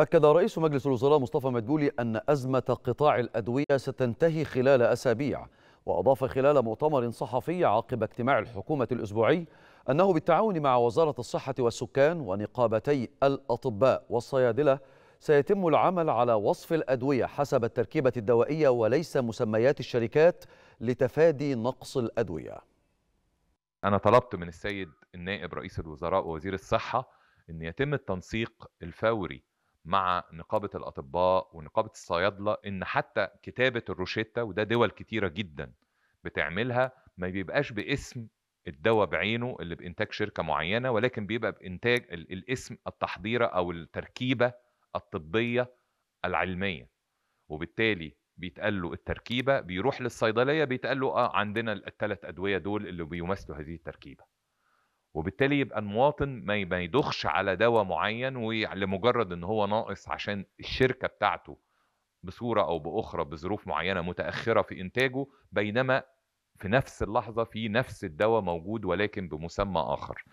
أكد رئيس مجلس الوزراء مصطفى مدبولي أن أزمة قطاع الأدوية ستنتهي خلال أسابيع وأضاف خلال مؤتمر صحفي عقب اجتماع الحكومة الأسبوعي أنه بالتعاون مع وزارة الصحة والسكان ونقابتي الأطباء والصيادلة سيتم العمل على وصف الأدوية حسب التركيبة الدوائية وليس مسميات الشركات لتفادي نقص الأدوية أنا طلبت من السيد النائب رئيس الوزراء ووزير الصحة أن يتم التنسيق الفوري مع نقابه الاطباء ونقابه الصيادله ان حتى كتابه الروشته وده دول كتيره جدا بتعملها ما بيبقاش باسم الدواء بعينه اللي بانتاج شركه معينه ولكن بيبقى بانتاج الاسم التحضيره او التركيبه الطبيه العلميه وبالتالي بيتقال له التركيبه بيروح للصيدليه بيتقال له اه عندنا الثلاث ادويه دول اللي بيمثلوا هذه التركيبه وبالتالي يبقى المواطن ما يدخش على دواء معين ولمجرد ان هو ناقص عشان الشركه بتاعته بصوره او باخرى بظروف معينه متاخره في انتاجه بينما في نفس اللحظه في نفس الدواء موجود ولكن بمسمى اخر